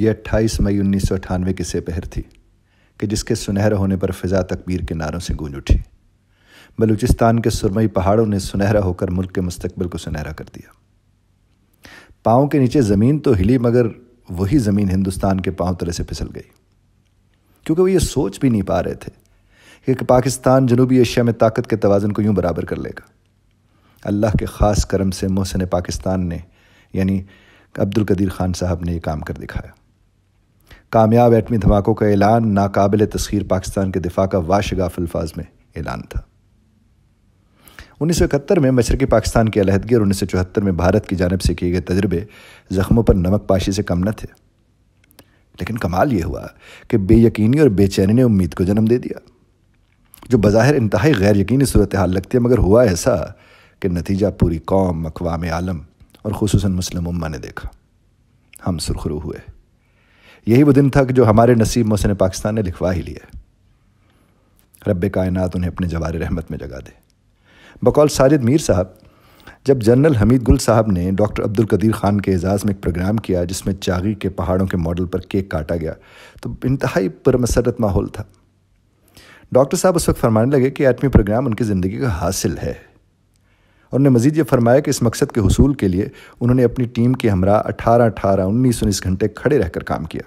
ये 28 मई उन्नीस की सेपहर थी कि जिसके सुनहरा होने पर फिजा तकबीर के नारों से गूंज उठी बलूचिस्तान के सुरमई पहाड़ों ने सुनहरा होकर मुल्क के मुस्तबिल को सुनहरा कर दिया पाँव के नीचे ज़मीन तो हिली मगर वही ज़मीन हिंदुस्तान के पाँव तले से फिसल गई क्योंकि वो ये सोच भी नहीं पा रहे थे कि पाकिस्तान जनूबी एशिया में ताकत के तोज़न को यूँ बराबर कर लेगा अल्लाह के ख़ास करम से मोहसिन पाकिस्तान ने यानी अब्दुल कदीर ख़ान साहब ने ये काम कर दिखाया कामयाब एटमी धमाकों का ऐलान नाकबिल तस्खीर पाकिस्तान के दिफा का वाशगाफ अल्फाज में ऐलान था उन्नीस सौ इकहत्तर में मशरक़ी पाकिस्तान की अलहदगी और उन्नीस सौ चौहत्तर में भारत की जानब से किए गए तजर्बे ज़ख्मों पर नमक पाशी से कम न थे लेकिन कमाल ये हुआ कि बेयकीनी और बेचैनी ने उम्मीद को जन्म दे दिया जो बज़ाहिर इंतहाई गैर यकीनी सूरत हाल लगती है मगर हुआ ऐसा कि नतीजा पूरी कौम अकवाम आलम और खसूस मुस्लिम उम्मा ने देखा हम सुरखरू हुए यही वो दिन था कि जो हमारे नसीब में पाकिस्तान ने लिखवा ही लिया रब कायनात उन्हें अपने जवार रहमत में जगा दे बकौल साजिद मीर साहब जब जनरल हमीद गुल साहब ने डॉक्टर अब्दुल कदीर ख़ान के एजाज़ में एक प्रोग्राम किया जिसमें चागी के पहाड़ों के मॉडल पर केक काटा गया तो इंतहाई पुरमसरत माहौल था डॉक्टर साहब उस वक्त फरमाने लगे कि एटमी प्रोग्राम उनकी ज़िंदगी का हासिल है उन्होंने मजीद ये फरमाया कि इस मकसद के हसूल के लिए उन्होंने अपनी टीम के हमरा अठारह अठारह उन्नीस उन्नीस घंटे खड़े रहकर काम किया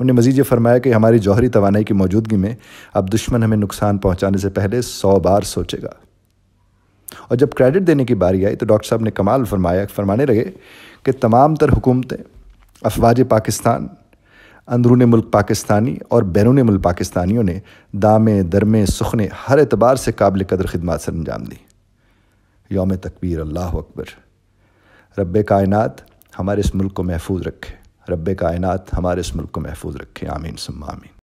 उन्होंने मजीद ये फरमाया कि हमारी जौहरी तोानाई की मौजूदगी में अब दुश्मन हमें नुकसान पहुँचाने से पहले सौ बार सोचेगा और जब क्रेडिट देने की बारी आई तो डॉक्टर साहब ने कमाल फरमाया फरमाने लगे कि तमाम तर हुकूमतें अफवाज पाकिस्तान अंदरून मुल्क पाकिस्तानी और बैरून मुल्क पाकिस्तानियों ने दामे दरमे सुखने हर एतबार से काबिल कदर खिदमत सर अंजाम दी योम तकबीर अल्लाह अकबर रब कायनत हमारे इस मुल्क को महफूज रखे रब कायनत हमारे इस मुल्क को महफूज रखे आमीन सम्मा आमीन